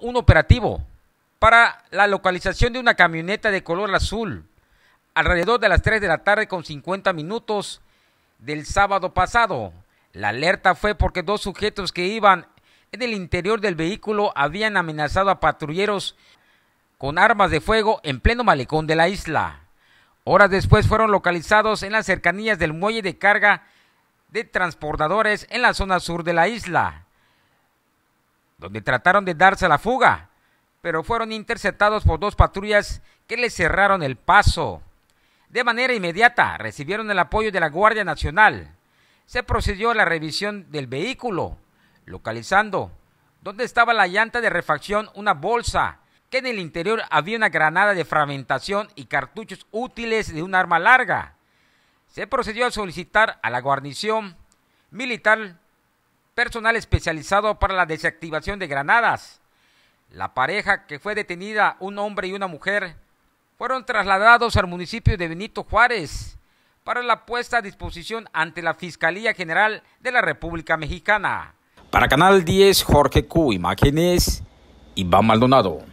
un operativo para la localización de una camioneta de color azul alrededor de las 3 de la tarde con 50 minutos del sábado pasado. La alerta fue porque dos sujetos que iban en el interior del vehículo habían amenazado a patrulleros con armas de fuego en pleno malecón de la isla. Horas después fueron localizados en las cercanías del muelle de carga de transportadores en la zona sur de la isla donde trataron de darse la fuga, pero fueron interceptados por dos patrullas que les cerraron el paso. De manera inmediata recibieron el apoyo de la Guardia Nacional. Se procedió a la revisión del vehículo, localizando donde estaba la llanta de refacción una bolsa, que en el interior había una granada de fragmentación y cartuchos útiles de un arma larga. Se procedió a solicitar a la guarnición militar personal especializado para la desactivación de granadas. La pareja que fue detenida, un hombre y una mujer, fueron trasladados al municipio de Benito Juárez para la puesta a disposición ante la Fiscalía General de la República Mexicana. Para Canal 10, Jorge Q, Imágenes, Iván Maldonado.